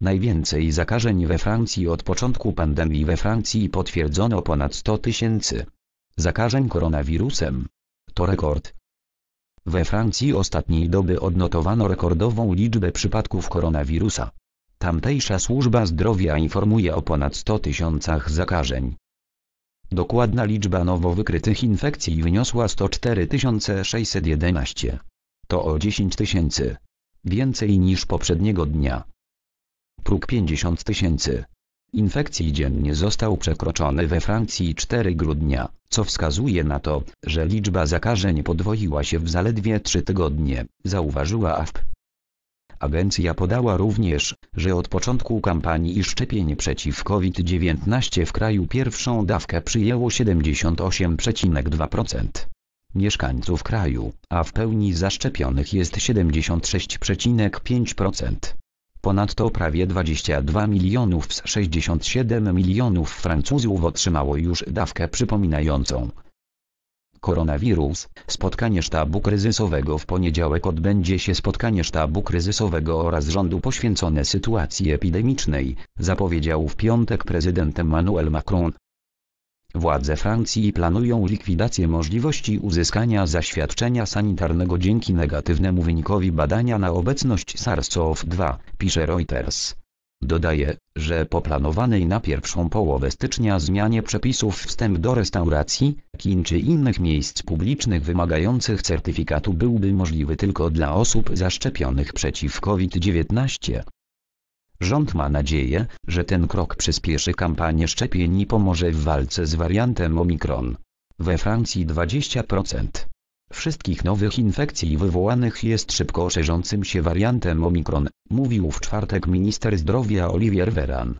Najwięcej zakażeń we Francji od początku pandemii we Francji potwierdzono ponad 100 tysięcy zakażeń koronawirusem. To rekord. We Francji ostatniej doby odnotowano rekordową liczbę przypadków koronawirusa. Tamtejsza służba zdrowia informuje o ponad 100 tysiącach zakażeń. Dokładna liczba nowo wykrytych infekcji wyniosła 104 611. To o 10 tysięcy. Więcej niż poprzedniego dnia. Próg 50 tysięcy infekcji dziennie został przekroczony we Francji 4 grudnia, co wskazuje na to, że liczba zakażeń podwoiła się w zaledwie 3 tygodnie, zauważyła AFP. Agencja podała również, że od początku kampanii szczepień przeciw COVID-19 w kraju pierwszą dawkę przyjęło 78,2% mieszkańców kraju, a w pełni zaszczepionych jest 76,5%. Ponadto prawie 22 milionów z 67 milionów Francuzów otrzymało już dawkę przypominającą. Koronawirus. Spotkanie sztabu kryzysowego w poniedziałek odbędzie się spotkanie sztabu kryzysowego oraz rządu poświęcone sytuacji epidemicznej, zapowiedział w piątek prezydent Emmanuel Macron. Władze Francji planują likwidację możliwości uzyskania zaświadczenia sanitarnego dzięki negatywnemu wynikowi badania na obecność SARS-CoV-2, pisze Reuters. Dodaje, że po planowanej na pierwszą połowę stycznia zmianie przepisów wstęp do restauracji, kin czy innych miejsc publicznych wymagających certyfikatu byłby możliwy tylko dla osób zaszczepionych przeciw COVID-19. Rząd ma nadzieję, że ten krok przyspieszy kampanię szczepień i pomoże w walce z wariantem Omikron. We Francji 20% wszystkich nowych infekcji wywołanych jest szybko szerzącym się wariantem Omikron, mówił w czwartek minister zdrowia Olivier Veran.